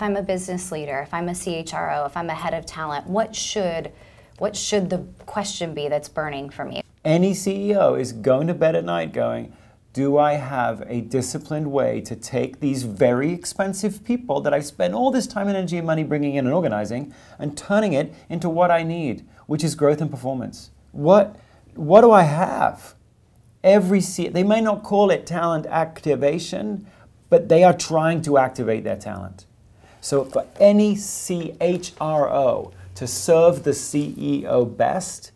if I'm a business leader, if I'm a CHRO, if I'm a head of talent, what should what should the question be that's burning for me? Any CEO is going to bed at night going, do I have a disciplined way to take these very expensive people that I've spent all this time and energy and money bringing in and organizing and turning it into what I need, which is growth and performance? What, what do I have? Every C- they may not call it talent activation, but they are trying to activate their talent. So for any CHRO to serve the CEO best,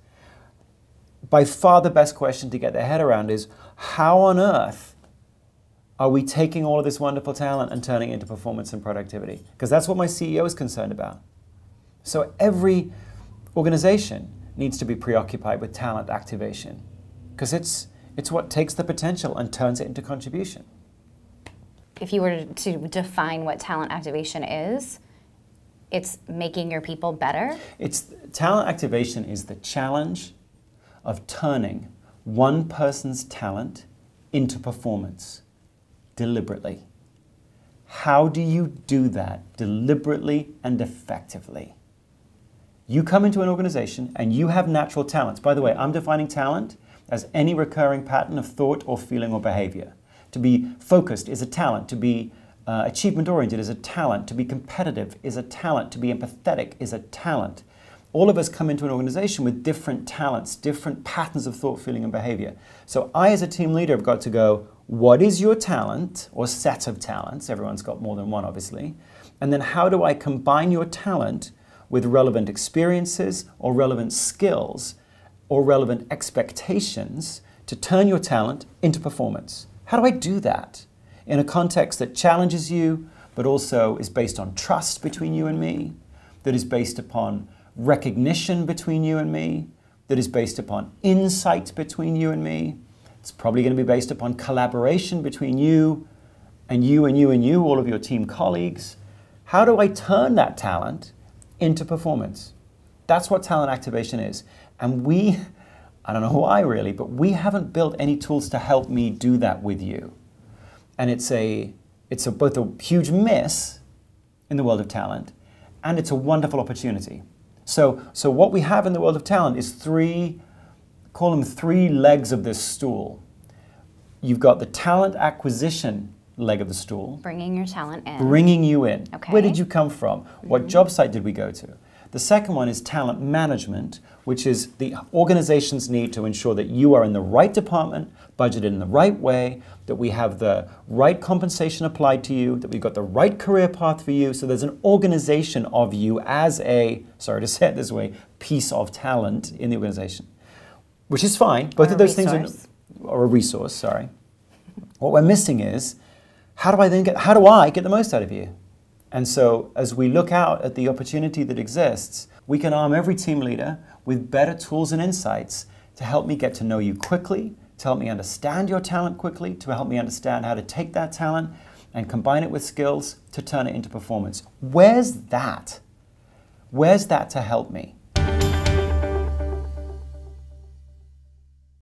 by far the best question to get their head around is how on earth are we taking all of this wonderful talent and turning it into performance and productivity? Because that's what my CEO is concerned about. So every organization needs to be preoccupied with talent activation because it's, it's what takes the potential and turns it into contribution if you were to define what talent activation is, it's making your people better? It's talent activation is the challenge of turning one person's talent into performance deliberately. How do you do that deliberately and effectively? You come into an organization and you have natural talents. By the way, I'm defining talent as any recurring pattern of thought or feeling or behavior. To be focused is a talent. To be uh, achievement oriented is a talent. To be competitive is a talent. To be empathetic is a talent. All of us come into an organization with different talents, different patterns of thought, feeling, and behavior. So I, as a team leader, have got to go, what is your talent or set of talents? Everyone's got more than one, obviously. And then how do I combine your talent with relevant experiences or relevant skills or relevant expectations to turn your talent into performance? How do I do that in a context that challenges you, but also is based on trust between you and me, that is based upon recognition between you and me, that is based upon insight between you and me? It's probably going to be based upon collaboration between you and you and you and you, all of your team colleagues. How do I turn that talent into performance? That's what talent activation is. And we I don't know why really, but we haven't built any tools to help me do that with you. And it's a it's a, both a huge miss in the world of talent and it's a wonderful opportunity. So so what we have in the world of talent is three call them three legs of this stool. You've got the talent acquisition leg of the stool. Bringing your talent in. Bringing you in. Okay. Where did you come from? Mm -hmm. What mm-hmm. job site did we go to? The second one is talent management, which is the organization's need to ensure that you are in the right department, budgeted in the right way, that we have the right compensation applied to you, that we've got the right career path for you. So there's an organization of you as a, sorry to say it this way, piece of talent in the organization, which is fine. Both or of those resource. things are, are a resource, sorry. what we're missing is how do I then get, how do I get the most out of you? And so, as we look out at the opportunity that exists, we can arm every team leader with better tools and insights to help me get to know you quickly, to help me understand your talent quickly, to help me understand how to take that talent and combine it with skills to turn it into performance. Where's that? Where's that to help me?